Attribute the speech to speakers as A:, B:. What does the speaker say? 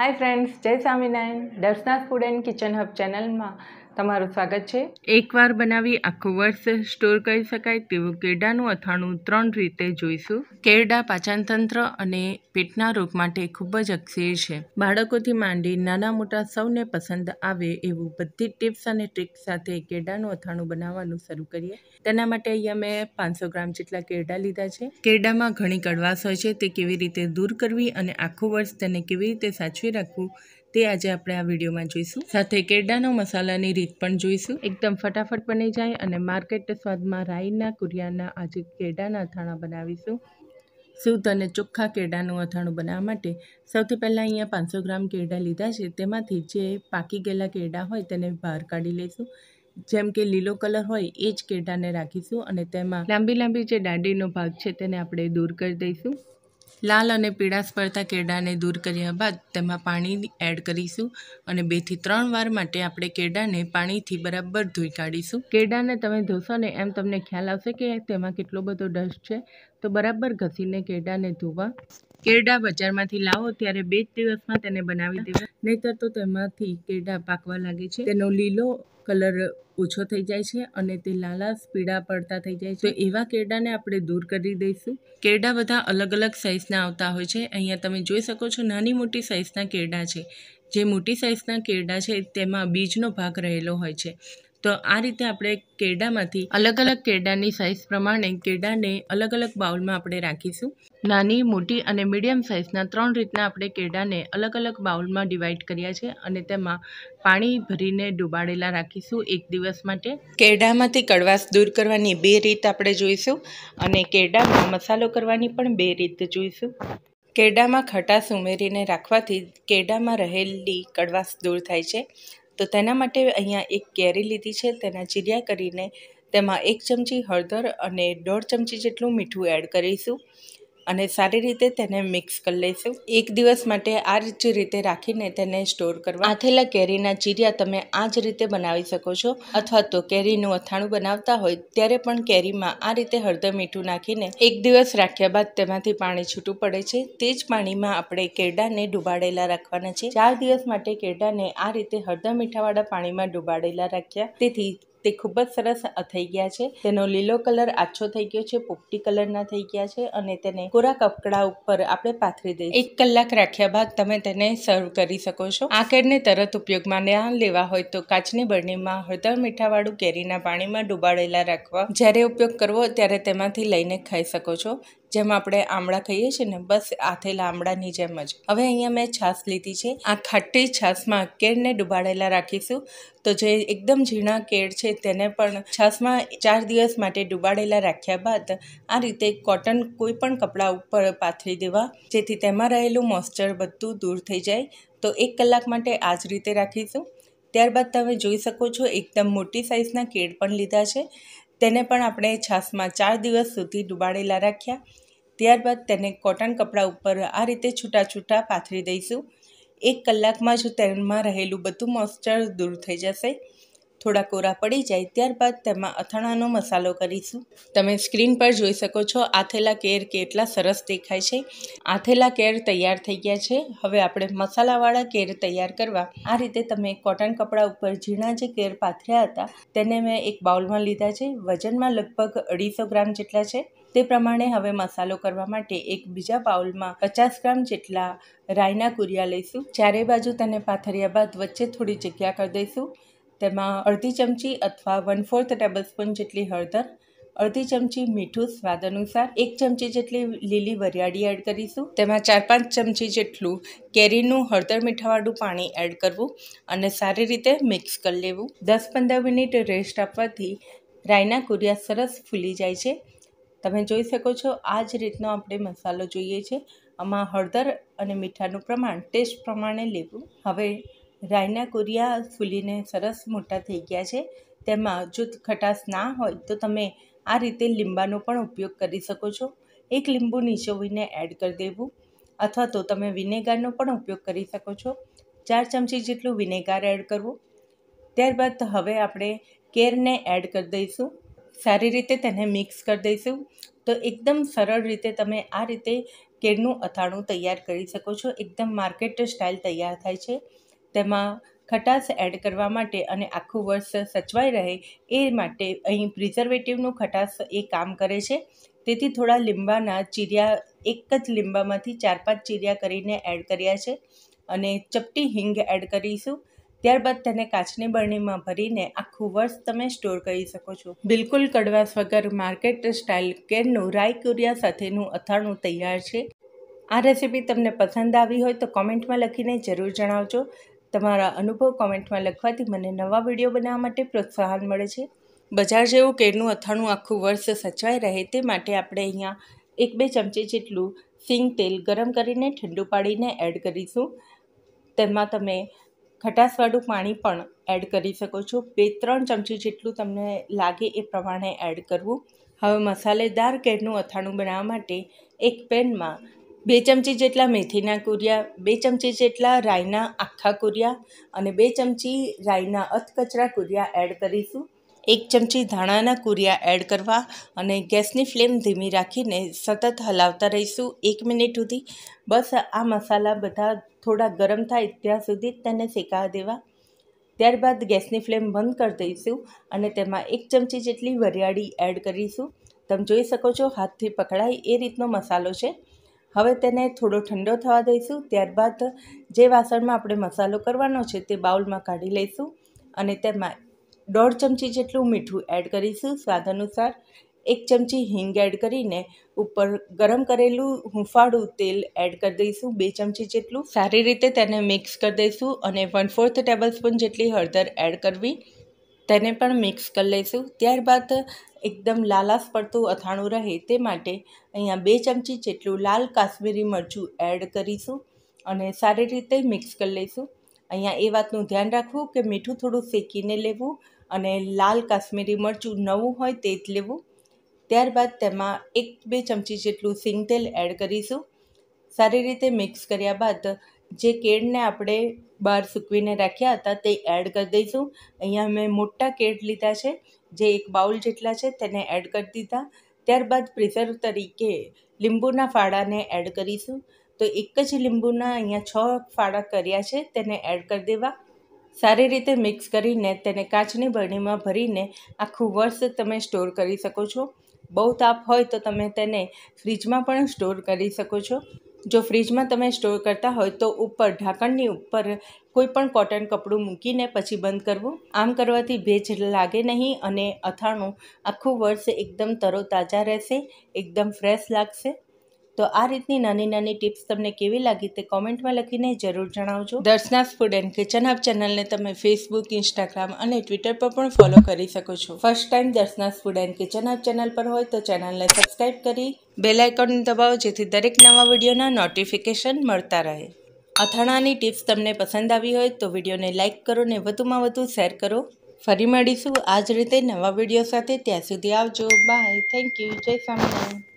A: હાય friends જય Swaminarayan Darshana food and kitchen hub ચેનલમાં તમારું સ્વાગત છે એકવાર બનાવી આખું વર્ષ સ્ટોર કરી શકાય તેવું કેરડાનું અથાણું ત્રણ રીતે જોઈશું કેરડા પાચનતંત્ર અને પેટના રોગ માટે ખૂબ જ અક્ષીય છે બાળકોથી માંડી નાના મોટા સૌને પસંદ આવે એવું બધી ટિપ્સ અને ટ્રીક સાથે કેરડાનું અથાણું બનાવવાનું શરૂ કરીએ તેના માટે અહીંયા મેં પાંચસો ગ્રામ જેટલા કેરડા લીધા છે કેરડામાં ઘણી કડવાશ હોય છે તે કેવી રીતે દૂર કરવી અને આખું વર્ષ તેને કેવી રીતે સાચવી રાખવું તે આજે આપણે આ વિડીયોમાં જોઈશું સાથે કેરડાનો મસાલાની રીત પણ જોઈશું એકદમ ફટાફટ બની જાય અને માર્કેટ સ્વાદમાં રાઈના કુરિયાના આજે કેરડાના અથાણા બનાવીશું શુદ્ધ અને ચોખ્ખા કેરડાનું અથાણું બનાવવા માટે સૌથી પહેલાં અહીંયા પાંચસો ગ્રામ કેરડા લીધા છે તેમાંથી જે પાકી ગયેલા કેરડા હોય તેને બહાર કાઢી લઈશું જેમ કે લીલો કલર હોય એ જ કેરડાને રાખીશું અને તેમાં લાંબી લાંબી જે દાંડીનો ભાગ છે તેને આપણે દૂર કરી દઈશું લાલ અને પીળા સ્પર્ધા કેડાને દૂર કર્યા બાદ તેમાં પાણી એડ કરીશું અને બેથી ત્રણ વાર માટે આપણે કેડાને પાણીથી બરાબર ધોઈ કાઢીશું કેડાને તમે ધોશો ને એમ તમને ખ્યાલ આવશે કે તેમાં કેટલો બધો ડસ્ટ છે તો બરાબર ઘસીને કેડાને ધોવા કેરડા બજારમાંથી લાવો ત્યારે બે જ દિવસમાં તેને બનાવી દેવા નહીતર તો તેમાંથી કેરડા પાકવા લાગે છે તેનો લીલો કલર ઓછો થઈ જાય છે અને તે લાલાશ પીળા પડતા થઈ જાય છે તો એવા કેરડાને આપણે દૂર કરી દઈશું કેરડા બધા અલગ અલગ સાઇઝના આવતા હોય છે અહીંયા તમે જોઈ શકો છો નાની મોટી સાઇઝના કેરડા છે જે મોટી સાઇઝના કેરડા છે તેમાં બીજનો ભાગ રહેલો હોય છે તો આ રીતે આપણે કેરડામાંથી અલગ અલગ કેરડાની સાઇઝ પ્રમાણે કેરડાને અલગ અલગ બાઉલમાં આપણે રાખીશું નાની મોટી અને મીડિયમ સાઇઝના ત્રણ રીતના આપણે કેળાને અલગ અલગ બાઉલમાં ડિવાઈડ કર્યા છે અને તેમાં પાણી ભરીને ડુબાડેલા રાખીશું એક દિવસ માટે કેળામાંથી કડવાશ દૂર કરવાની બે રીત આપણે જોઈશું અને કેળામાં મસાલો કરવાની પણ બે રીત જોઈશું કેળામાં ખટાશ ઉમેરીને રાખવાથી કેળામાં રહેલી કડવાશ દૂર થાય છે તો તેના માટે અહીંયા એક કેરી લીધી છે તેના ચીર્યા કરીને તેમાં એક ચમચી હળદર અને દોઢ ચમચી જેટલું મીઠું એડ કરીશું અને સારી રીતે તેને મિક્સ કરી લઈશું એક દિવસ માટે આ જ રીતે રાખીને તેને સ્ટોર કરવા આથેલા કેરીના ચીરિયા તમે આ જ રીતે બનાવી શકો છો અથવા તો કેરીનું અથાણું બનાવતા હોય ત્યારે પણ કેરીમાં આ રીતે હળદર મીઠું નાખીને એક દિવસ રાખ્યા બાદ તેમાંથી પાણી છૂટું પડે છે તે જ પાણીમાં આપણે કેરડાને ડુબાડેલા રાખવાના છે ચાર દિવસ માટે કેરડાને આ રીતે હળદર મીઠાવાળા પાણીમાં ડૂબાડેલા રાખ્યા તેથી તે ખૂબ જ સરસ થઈ ગયા છે તેનો લીલો કલર આછો થઈ ગયો છે પોપટી કલરના થઈ ગયા છે અને તેને કોરા કપડા ઉપર આપણે પાથરી દઈએ એક કલાક રાખ્યા બાદ તમે તેને સર્વ કરી શકો છો આ કેળને તરત ઉપયોગમાં ના લેવા હોય તો કાચની બરણીમાં હળદર મીઠાવાળું કેરીના પાણીમાં ડૂબાડેલા રાખવા જ્યારે ઉપયોગ કરવો ત્યારે તેમાંથી લઈને ખાઈ શકો છો જેમ આપણે આમળા કહીએ છીએ ને બસ આથેલા આમળાની જેમ જ હવે અહીંયા મેં છાશ લીધી છે આ ખાટી છાશમાં કેળને ડુબાડેલા રાખીશું તો જે એકદમ ઝીણા કેળ છે તેને પણ છાશમાં ચાર દિવસ માટે ડુબાડેલા રાખ્યા બાદ આ રીતે કોટન કોઈ પણ કપડાં ઉપર પાથરી દેવા જેથી તેમાં રહેલું મોઇસ્ચર બધું દૂર થઈ જાય તો એક કલાક માટે આ જ રીતે રાખીશું ત્યારબાદ તમે જોઈ શકો છો એકદમ મોટી સાઇઝના કેળ પણ લીધા છે તેને પણ આપણે છાશમાં ચાર દિવસ સુધી ડુબાડેલા રાખ્યા ત્યારબાદ તેને કોટન કપડાં ઉપર આ રીતે છૂટા છૂટા પાથરી દઈશું એક કલાકમાં જ તેમાં રહેલું બધું મોઇસ્ચર દૂર થઈ જશે થોડા કોરા પડી જાય ત્યારબાદ તેમાં અથાણાનો મસાલો કરીશું તમે સ્ક્રીન પર જોઈ શકો છો આથેલા કેર કેટલા સરસ દેખાય છે આથેલા કેર તૈયાર થઈ ગયા છે હવે આપણે મસાલાવાળા કેર તૈયાર કરવા આ રીતે તમે કોટન કપડા ઉપર ઝીણા જે કેર પાથર્યા હતા તેને મેં એક બાઉલમાં લીધા છે વજનમાં લગભગ અઢીસો ગ્રામ જેટલા છે તે પ્રમાણે હવે મસાલો કરવા માટે એક બીજા બાઉલમાં પચાસ ગ્રામ જેટલા રાયના કુરિયા લઈશું ચારે બાજુ તેને પાથર્યા બાદ વચ્ચે થોડી જગ્યા કરી દઈશું તેમાં અડધી ચમચી અથવા વન ફોર્થ ટેબલસ્પૂન જેટલી હળદર અડધી ચમચી મીઠું સ્વાદ અનુસાર એક ચમચી જેટલી લીલી વરિયાળી એડ કરીશું તેમાં ચાર પાંચ ચમચી જેટલું કેરીનું હળદર મીઠાવાળું પાણી એડ કરવું અને સારી રીતે મિક્સ કરી લેવું દસ પંદર મિનિટ રેસ્ટ આપવાથી રાયના કુરિયા સરસ ફૂલી જાય છે તમે જોઈ શકો છો આ જ રીતનો આપણે મસાલો જોઈએ છે આમાં હળદર અને મીઠાનું પ્રમાણ ટેસ્ટ પ્રમાણે લેવું હવે રાયના કોરિયા ફૂલીને સરસ મોટા થઈ ગયા છે તેમાં જો ખટાશ ના હોય તો તમે આ રીતે લીંબાનો પણ ઉપયોગ કરી શકો છો એક લીંબુ નીચોવીને એડ કરી દેવું અથવા તો તમે વિનેગારનો પણ ઉપયોગ કરી શકો છો ચાર ચમચી જેટલું વિનેગાર એડ કરવું ત્યારબાદ હવે આપણે કેરને એડ કરી દઈશું સારી રીતે તેને મિક્સ કરી દઈશું તો એકદમ સરળ રીતે તમે આ રીતે કેરનું અથાણું તૈયાર કરી શકો છો એકદમ માર્કેટ સ્ટાઇલ તૈયાર થાય છે તેમાં ખટાશ એડ કરવા માટે અને આખું વર્ષ સચવાઈ રહે એ માટે અહીં પ્રિઝર્વેટિવનું ખટાશ એ કામ કરે છે તેથી થોડા લીંબાના ચીર્યા એક જ લીંબામાંથી ચાર પાંચ ચીર્યા કરીને એડ કર્યા છે અને ચપટી હિંગ એડ કરીશું ત્યારબાદ તેને કાચની બરણીમાં ભરીને આખું વર્ષ તમે સ્ટોર કરી શકો છો બિલકુલ કડવાશ વગર માર્કેટ સ્ટાઇલ કેરનું રાઈ કુરિયા સાથેનું અથાણું તૈયાર છે આ રેસીપી તમને પસંદ આવી હોય તો કોમેન્ટમાં લખીને જરૂર જણાવજો તમારા અનુભવ કોમેન્ટમાં લખવાથી મને નવા વિડીયો બનાવવા માટે પ્રોત્સાહન મળે છે બજાર જેવું કેળનું અથાણું આખું વર્ષ સચવાઈ રહે તે માટે આપણે અહીંયા એક બે ચમચી જેટલું સિંગ તેલ ગરમ કરીને ઠંડુ પાડીને એડ કરીશું તેમાં તમે ખટાશવાળું પાણી પણ એડ કરી શકો છો બે ત્રણ ચમચી જેટલું તમને લાગે એ પ્રમાણે એડ કરવું હવે મસાલેદાર કેળનું અથાણું બનાવવા માટે એક પેનમાં બે ચમચી જેટલા મેથીના કુરિયા બે ચમચી જેટલા રાઈના આખા કુરિયા અને બે ચમચી રાઈના અથકચરા કુરિયા એડ કરીશું એક ચમચી ધાણાના કુરિયા એડ કરવા અને ગેસની ફ્લેમ ધીમી રાખીને સતત હલાવતા રહીશું એક મિનિટ સુધી બસ આ મસાલા બધા થોડા ગરમ થાય ત્યાં સુધી તેને શેકાવા દેવા ત્યારબાદ ગેસની ફ્લેમ બંધ કરી દઈશું અને તેમાં એક ચમચી જેટલી વરિયાળી એડ કરીશું તમે જોઈ શકો છો હાથથી પકડાય એ રીતનો મસાલો છે હવે તેને થોડો ઠંડો થવા દઈશું ત્યારબાદ જે વાસણમાં આપણે મસાલો કરવાનો છે તે બાઉલમાં કાઢી લઈશું અને તેમાં દોઢ ચમચી જેટલું મીઠું એડ કરીશું સ્વાદ અનુસાર એક ચમચી હિંગ એડ કરીને ઉપર ગરમ કરેલું હુંફાળું તેલ એડ કરી દઈશું બે ચમચી જેટલું સારી રીતે તેને મિક્સ કરી દઈશું અને વન ફોર્થ ટેબલ સ્પૂન જેટલી હળદર એડ કરવી તેને પણ મિક્સ કરી લઈશું ત્યારબાદ એકદમ લાલાશ પડતું અથાણું રહે તે માટે અહીંયા બે ચમચી જેટલું લાલ કાશ્મીરી મરચું એડ કરીશું અને સારી રીતે મિક્સ કરી લઈશું અહીંયા એ વાતનું ધ્યાન રાખવું કે મીઠું થોડું શેકીને લેવું અને લાલ કાશ્મીરી મરચું નવું હોય તે જ લેવું ત્યારબાદ તેમાં એક બે ચમચી જેટલું સિંગ તેલ એડ કરીશું સારી રીતે મિક્સ કર્યા બાદ જે કેળને આપણે બહાર સૂકવીને રાખ્યા હતા તે એડ કરી દઈશું અહીંયા મેં મોટા કેળ લીધા છે જે એક બાઉલ જેટલા છે તેને એડ કરી દીધા ત્યારબાદ પ્રિઝર્વ તરીકે લીંબુના ફાળાને એડ કરીશું તો એક જ લીંબુના અહીંયા છ ફાળા કર્યા છે તેને એડ કરી દેવા સારી રીતે મિક્સ કરીને તેને કાચની બરણીમાં ભરીને આખું વર્ષ તમે સ્ટોર કરી શકો છો બહુ તાપ હોય તો તમે તેને ફ્રીજમાં પણ સ્ટોર કરી શકો છો જો ફ્રીજમાં તમે સ્ટોર કરતા હોય તો ઉપર ઢાંકણની ઉપર કોઈપણ કોટન કપડું મૂકીને પછી બંધ કરવું આમ કરવાથી ભેજ લાગે નહીં અને અથાણું આખું વર્ષ એકદમ તરોતાજા રહેશે એકદમ ફ્રેશ લાગશે તો આ રીતની નાની નાની ટિપ્સ તમને કેવી લાગી તે કોમેન્ટમાં લખીને જરૂર જણાવજો Darshana food and kitchen hub ચેનલને તમે ફેસબુક ઇન્સ્ટાગ્રામ અને ટ્વિટર પર પણ ફોલો કરી શકો છો first time Darshana food and kitchen hub channel પર હોય તો ચેનલને સબસ્ક્રાઈબ કરી બેલ આઇકોન દબાવો જેથી દરેક નવા વિડીયોના નોટિફિકેશન મળતા રહે અથાણાની ટિપ્સ તમને પસંદ આવી હોય તો વિડીયોને લાઇક કરો ને વધુમાં વધુ શેર કરો ફરી મળીશું આ જ રીતે નવા વિડીયો સાથે ત્યાં સુધી આવજો બાય થેન્ક યુ જય સ્વામિનારાયણ